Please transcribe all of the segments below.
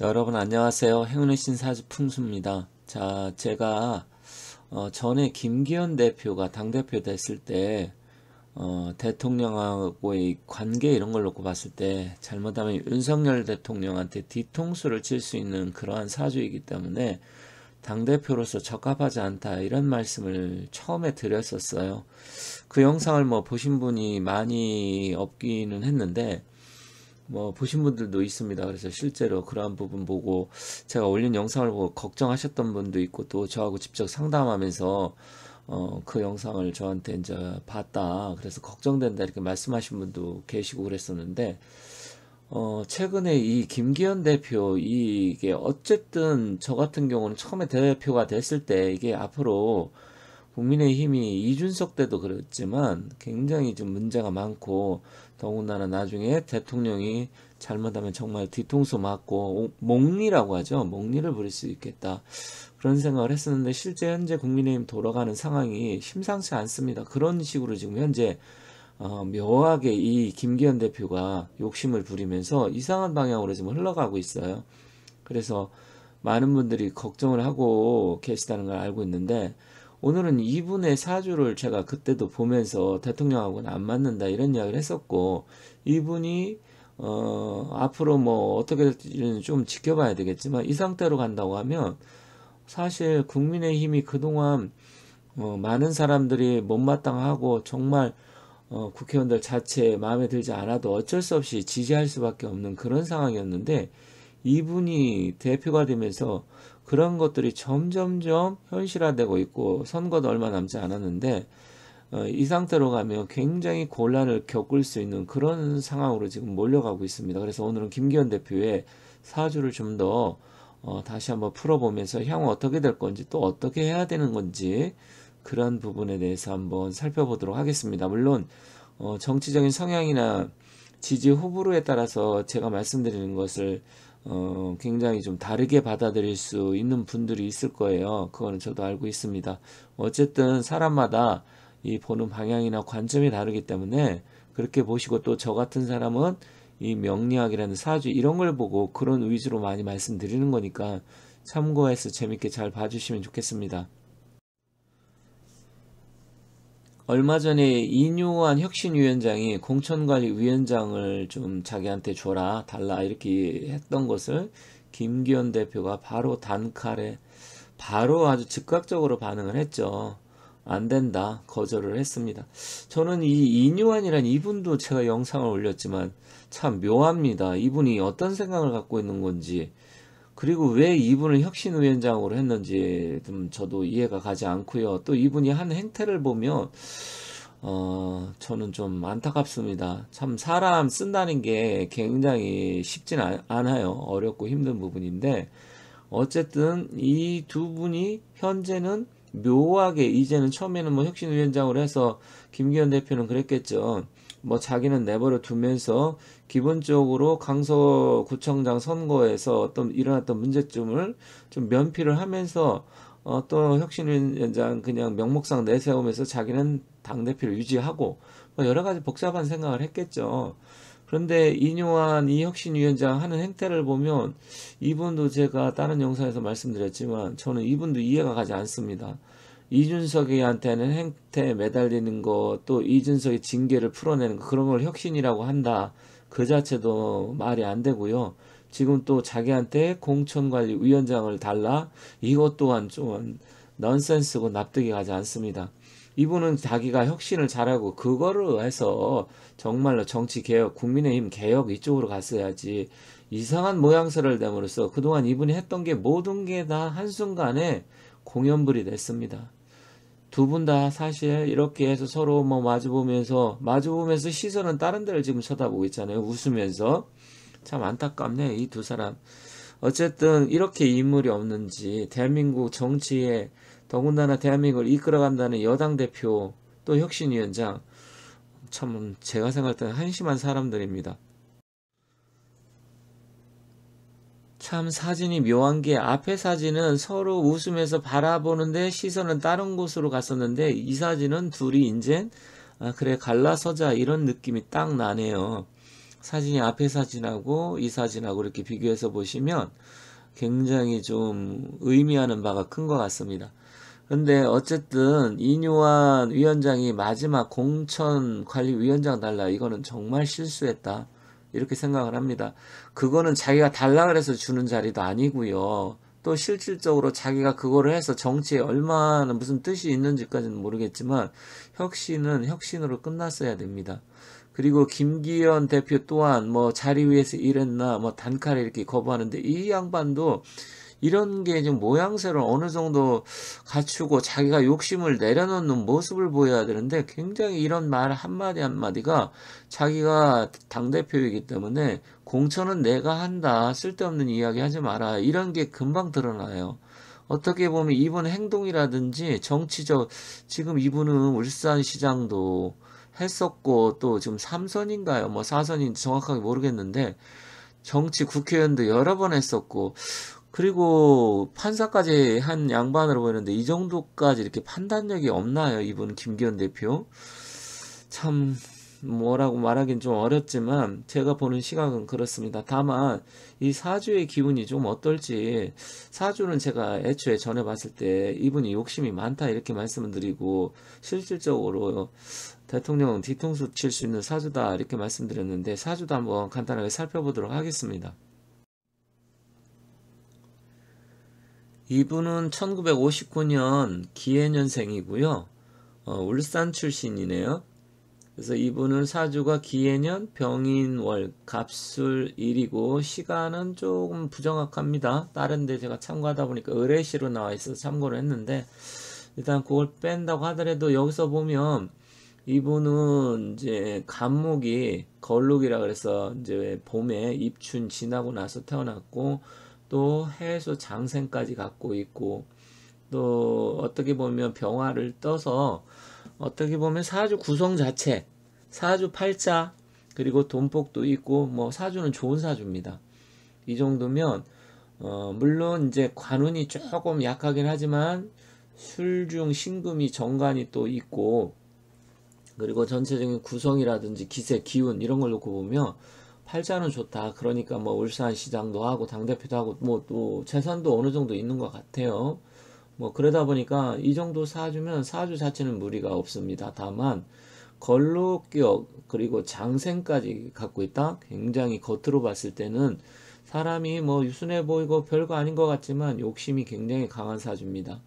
여러분 안녕하세요. 행운의 신사주 풍수입니다. 자, 제가 어, 전에 김기현 대표가 당대표 됐을 때 어, 대통령하고의 관계 이런 걸 놓고 봤을 때 잘못하면 윤석열 대통령한테 뒤통수를 칠 수 있는 그러한 사주이기 때문에 당대표로서 적합하지 않다 이런 말씀을 처음에 드렸었어요. 그 영상을 뭐 보신 분이 많이 없기는 했는데 뭐 보신 분들도 있습니다. 그래서 실제로 그러한 부분 보고 제가 올린 영상을 보고 걱정하셨던 분도 있고 또 저하고 직접 상담하면서 어, 그 영상을 저한테 이제 봤다. 그래서 걱정된다 이렇게 말씀하신 분도 계시고 그랬었는데 어, 최근에 이 김기현 대표 이게 어쨌든 저 같은 경우는 처음에 대표가 됐을 때 이게 앞으로 국민의힘이 이준석 때도 그랬지만 굉장히 좀 문제가 많고 더군다나 나중에 대통령이 잘못하면 정말 뒤통수 맞고 목리라고 하죠. 목리를 부릴 수 있겠다. 그런 생각을 했었는데 실제 현재 국민의힘 돌아가는 상황이 심상치 않습니다. 그런 식으로 지금 현재 어, 묘하게 이 김기현 대표가 욕심을 부리면서 이상한 방향으로 지금 흘러가고 있어요. 그래서 많은 분들이 걱정을 하고 계시다는 걸 알고 있는데 오늘은 이분의 사주를 제가 그때도 보면서 대통령하고는 안 맞는다 이런 이야기를 했었고 이분이 어 앞으로 뭐 어떻게 될지는 좀 지켜봐야 되겠지만 이 상태로 간다고 하면 사실 국민의힘이 그동안 어, 많은 사람들이 못마땅하고 정말 어, 국회의원들 자체에 마음에 들지 않아도 어쩔 수 없이 지지할 수밖에 없는 그런 상황이었는데 이분이 대표가 되면서 그런 것들이 점점점 현실화되고 있고 선거도 얼마 남지 않았는데 어, 이 상태로 가면 굉장히 곤란을 겪을 수 있는 그런 상황으로 지금 몰려가고 있습니다. 그래서 오늘은 김기현 대표의 사주를 좀 더 어, 다시 한번 풀어보면서 향후 어떻게 될 건지 또 어떻게 해야 되는 건지 그런 부분에 대해서 한번 살펴보도록 하겠습니다. 물론 어, 정치적인 성향이나 지지 후보로에 따라서 제가 말씀드리는 것을 어, 굉장히 좀 다르게 받아들일 수 있는 분들이 있을 거예요. 그거는 저도 알고 있습니다. 어쨌든 사람마다 이 보는 방향이나 관점이 다르기 때문에 그렇게 보시고 또 저 같은 사람은 이 명리학이라는 사주 이런 걸 보고 그런 위주로 많이 말씀드리는 거니까 참고해서 재밌게 잘 봐주시면 좋겠습니다. 얼마 전에 이뇨한 혁신위원장이 공천관리위원장을 좀 자기한테 줘라 달라 이렇게 했던 것을 김기현 대표가 바로 단칼에 바로 아주 즉각적으로 반응을 했죠. 안 된다 거절을 했습니다. 저는 이 이뇨한이란 이분도 제가 영상을 올렸지만 참 묘합니다. 이분이 어떤 생각을 갖고 있는 건지 그리고 왜 이분을 혁신위원장으로 했는지 좀 저도 이해가 가지 않고요. 또 이분이 한 행태를 보면 어, 저는 좀 안타깝습니다. 참 사람 쓴다는 게 굉장히 쉽진 않아요. 어렵고 힘든 부분인데 어쨌든 이 두 분이 현재는 묘하게 이제는 처음에는 뭐 혁신위원장으로 해서 김기현 대표는 그랬겠죠. 뭐 자기는 내버려 두면서 기본적으로 강서구청장 선거에서 어떤 일어났던 문제점을 좀 면피를 하면서 어, 또 혁신위원장 그냥 명목상 내세우면서 자기는 당대표를 유지하고 뭐 여러 가지 복잡한 생각을 했겠죠. 그런데 이뇨한 이혁신위원장 하는 행태를 보면 이분도 제가 다른 영상에서 말씀드렸지만 저는 이분도 이해가 가지 않습니다. 이준석이한테는 행태에 매달리는 것, 또 이준석의 징계를 풀어내는 것, 그런 걸 혁신이라고 한다. 그 자체도 말이 안 되고요. 지금 또 자기한테 공천관리위원장을 달라? 이것 또한 좀 넌센스고 납득이 가지 않습니다. 이분은 자기가 혁신을 잘하고 그거를 해서 정말로 정치 개혁, 국민의힘 개혁 이쪽으로 갔어야지 이상한 모양새를 내므로써 그동안 이분이 했던 게 모든 게 다 한순간에 공연불이 됐습니다. 두 분 다 사실 이렇게 해서 서로 뭐 마주보면서 마주보면서 시선은 다른 데를 지금 쳐다보고 있잖아요. 웃으면서 참 안타깝네 이 두 사람. 어쨌든 이렇게 인물이 없는지 대한민국 정치에 더군다나 대한민국을 이끌어간다는 여당 대표 또 혁신위원장 참 제가 생각할 때는 한심한 사람들입니다. 참 사진이 묘한 게 앞에 사진은 서로 웃으면서 바라보는데 시선은 다른 곳으로 갔었는데 이 사진은 둘이 이제 아 그래 갈라서자 이런 느낌이 딱 나네요. 사진이 앞에 사진하고 이 사진하고 이렇게 비교해서 보시면 굉장히 좀 의미하는 바가 큰 것 같습니다. 근데 어쨌든 이뉴환 위원장이 마지막 공천 관리 위원장 달라 이거는 정말 실수했다 이렇게 생각을 합니다. 그거는 자기가 달라 그래서 주는 자리도 아니고요. 또 실질적으로 자기가 그거를 해서 정치에 얼마나 무슨 뜻이 있는지까지는 모르겠지만 혁신은 혁신으로 끝났어야 됩니다. 그리고 김기현 대표 또한 뭐 자리 위에서 일했나 뭐 단칼에 이렇게 거부하는데 이 양반도 이런 게 좀 모양새를 어느 정도 갖추고 자기가 욕심을 내려놓는 모습을 보여야 되는데 굉장히 이런 말 한마디 한마디가 자기가 당대표이기 때문에 공천은 내가 한다. 쓸데없는 이야기 하지 마라. 이런 게 금방 드러나요. 어떻게 보면 이분 행동이라든지 정치적 지금 이분은 울산시장도 했었고 또 지금 삼선인가요? 뭐 사선인지 정확하게 모르겠는데 정치 국회의원도 여러 번 했었고 그리고 판사까지 한 양반으로 보이는데 이 정도까지 이렇게 판단력이 없나요? 이분 김기현 대표 참 뭐라고 말하긴 좀 어렵지만 제가 보는 시각은 그렇습니다. 다만 이 사주의 기운이 좀 어떨지 사주는 제가 애초에 전해 봤을 때 이분이 욕심이 많다 이렇게 말씀을 드리고 실질적으로 대통령 뒤통수 칠 수 있는 사주다 이렇게 말씀드렸는데 사주도 한번 간단하게 살펴보도록 하겠습니다. 이분은 1959년 기해년생이고요. 어, 울산 출신이네요. 그래서 이분은 사주가 기해년, 병인월, 갑술 일이고 시간은 조금 부정확합니다. 다른데 제가 참고하다 보니까 의뢰시로 나와 있어서 참고를 했는데 일단 그걸 뺀다고 하더라도 여기서 보면 이분은 이제 간목이 걸룩이라 그래서 이제 봄에 입춘 지나고 나서 태어났고 또 해수 장생까지 갖고 있고 또 어떻게 보면 병화를 떠서 어떻게 보면 사주 구성 자체 사주 팔자 그리고 돈복도 있고 뭐 사주는 좋은 사주입니다. 이 정도면 어 물론 이제 관운이 조금 약하긴 하지만 술중 신금이 정관이 또 있고 그리고 전체적인 구성이라든지 기세 기운 이런 걸 놓고 보면 팔자는 좋다. 그러니까 뭐 울산 시장도 하고 당 대표도 하고 뭐 또 재산도 어느 정도 있는 것 같아요. 뭐 그러다 보니까 이 정도 사주면 사주 자체는 무리가 없습니다. 다만 걸로기억 그리고 장생까지 갖고 있다. 굉장히 겉으로 봤을 때는 사람이 뭐 유순해 보이고 별거 아닌 것 같지만 욕심이 굉장히 강한 사주입니다.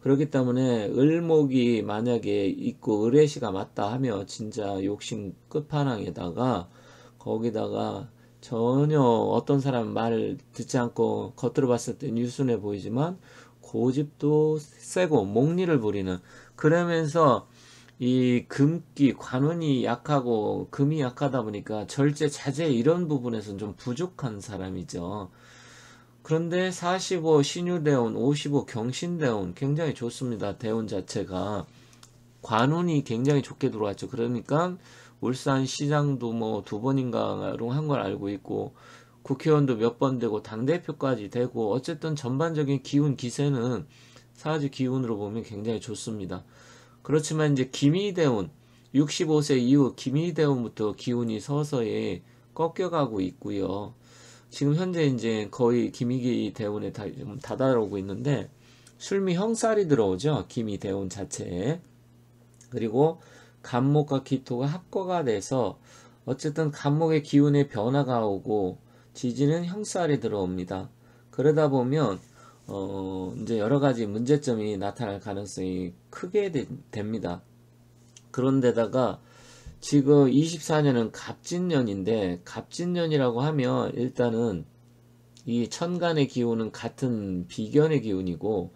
그렇기 때문에 을목이 만약에 있고 을의시가 맞다 하면 진짜 욕심 끝판왕에다가 거기다가 전혀 어떤 사람 말 듣지 않고 겉으로 봤을 때 유순해 보이지만 고집도 세고 목리를 부리는 그러면서 이 금기 관운이 약하고 금이 약하다 보니까 절제 자제 이런 부분에서는 좀 부족한 사람이죠. 그런데 45 신유대운, 55 경신대운 굉장히 좋습니다. 대운 자체가 관운이 굉장히 좋게 들어왔죠. 그러니까 울산 시장도 뭐 두 번인가로 한걸 알고 있고 국회의원도 몇 번 되고 당대표까지 되고 어쨌든 전반적인 기운 기세는 사주 기운으로 보면 굉장히 좋습니다. 그렇지만 이제 김희대운 65세 이후 김희대운부터 기운이 서서히 꺾여가고 있고요. 지금 현재 이제 거의 김희기 대운에 다, 다다르고 있는데 술미 형살이 들어오죠. 김희 대운 자체에. 그리고 간목과 기토가 합과가 돼서 어쨌든 간목의 기운의 변화가 오고 지지는 형살이 들어옵니다. 그러다 보면 어 이제 여러 가지 문제점이 나타날 가능성이 크게 되, 됩니다. 그런데다가 지금 24년은 갑진년인데 갑진년이라고 하면 일단은 이 천간의 기운은 같은 비견의 기운이고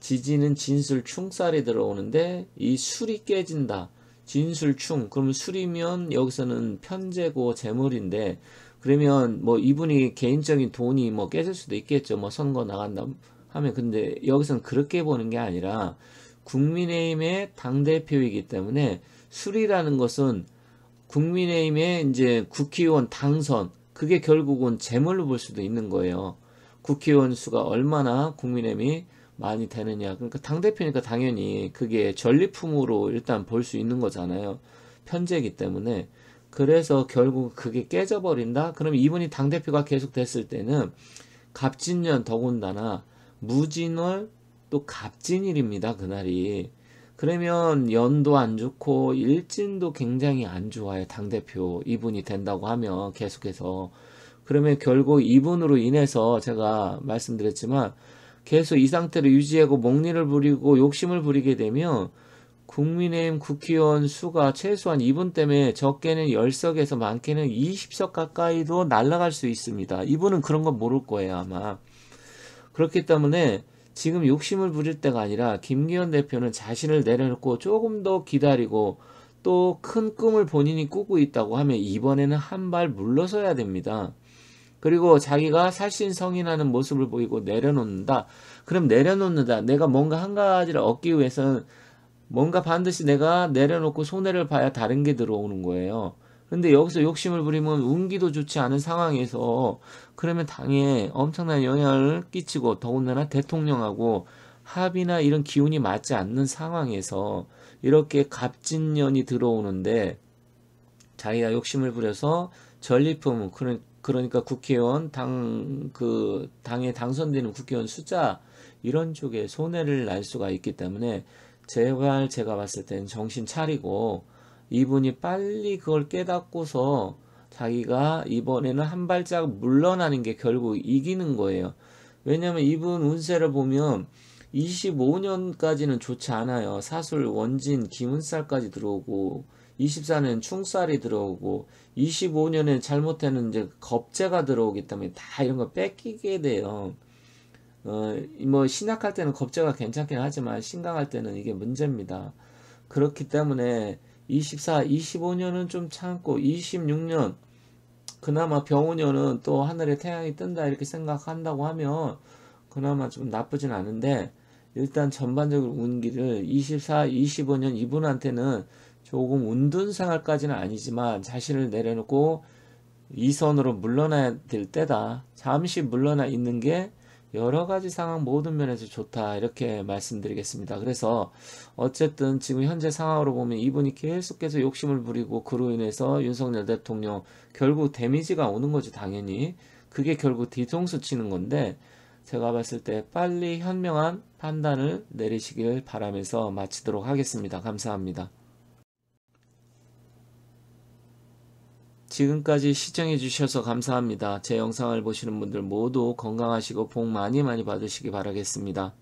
지지는 진술 충살이 들어오는데 이 술이 깨진다. 진술충 그럼 술이면 여기서는 편재고 재물인데 그러면 뭐 이분이 개인적인 돈이 뭐 깨질 수도 있겠죠 뭐 선거 나간다 하면 근데 여기서는 그렇게 보는 게 아니라 국민의힘의 당 대표이기 때문에 술이라는 것은 국민의힘의 이제 국회의원 당선 그게 결국은 재물로 볼 수도 있는 거예요 국회의원 수가 얼마나 국민의힘이 많이 되느냐. 그러니까 당대표니까 당연히 그게 전리품으로 일단 볼 수 있는 거잖아요. 편제기 때문에. 그래서 결국 그게 깨져버린다? 그럼 이분이 당대표가 계속 됐을 때는 갑진년 더군다나 무진월 또 갑진일입니다. 그날이. 그러면 연도 안 좋고 일진도 굉장히 안 좋아요. 당대표 이분이 된다고 하면 계속해서. 그러면 결국 이분으로 인해서 제가 말씀드렸지만 계속 이 상태를 유지하고 목리를 부리고 욕심을 부리게 되면 국민의힘 국회의원 수가 최소한 이분 때문에 적게는 10석에서 많게는 20석 가까이도 날아갈 수 있습니다. 이분은 그런 건 모를 거예요, 아마. 그렇기 때문에 지금 욕심을 부릴 때가 아니라 김기현 대표는 자신을 내려놓고 조금 더 기다리고 또 큰 꿈을 본인이 꾸고 있다고 하면 이번에는 한 발 물러서야 됩니다. 그리고 자기가 살신 성인하는 모습을 보이고 내려놓는다. 그럼 내려놓는다. 내가 뭔가 한 가지를 얻기 위해서는 뭔가 반드시 내가 내려놓고 손해를 봐야 다른 게 들어오는 거예요. 근데 여기서 욕심을 부리면 운기도 좋지 않은 상황에서 그러면 당에 엄청난 영향을 끼치고 더군다나 대통령하고 합의나 이런 기운이 맞지 않는 상황에서 이렇게 갑진년이 들어오는데 자기가 욕심을 부려서 전리품 그런 그러니까 국회의원 당 그 당에 당선되는 국회의원 숫자 이런 쪽에 손해를 날 수가 있기 때문에 제발 제가 봤을 땐 정신 차리고 이분이 빨리 그걸 깨닫고서 자기가 이번에는 한 발짝 물러나는 게 결국 이기는 거예요. 왜냐면 이분 운세를 보면 25년까지는 좋지 않아요. 사술, 원진, 기운살까지 들어오고 24년 충살이 들어오고 25년에 잘못되는 이제 겁재가 들어오기 때문에 다 이런 거 뺏기게 돼요. 어, 뭐 신약할 때는 겁재가 괜찮긴 하지만 신강할 때는 이게 문제입니다. 그렇기 때문에 24, 25년은 좀 참고 26년 그나마 병우년은 또 하늘에 태양이 뜬다 이렇게 생각한다고 하면 그나마 좀 나쁘진 않은데 일단 전반적으로 운기를 24, 25년 이분한테는 조금 운둔생활까지는 아니지만 자신을 내려놓고 이 선으로 물러나야 될 때다. 잠시 물러나 있는 게 여러 가지 상황 모든 면에서 좋다. 이렇게 말씀드리겠습니다. 그래서 어쨌든 지금 현재 상황으로 보면 이분이 계속해서 욕심을 부리고 그로 인해서 윤석열 대통령 결국 데미지가 오는 거지 당연히. 그게 결국 뒤통수 치는 건데 제가 봤을 때 빨리 현명한 판단을 내리시길 바라면서 마치도록 하겠습니다. 감사합니다. 지금까지 시청해 주셔서 감사합니다. 제 영상을 보시는 분들 모두 건강하시고 복 많이 많이 받으시기 바라겠습니다.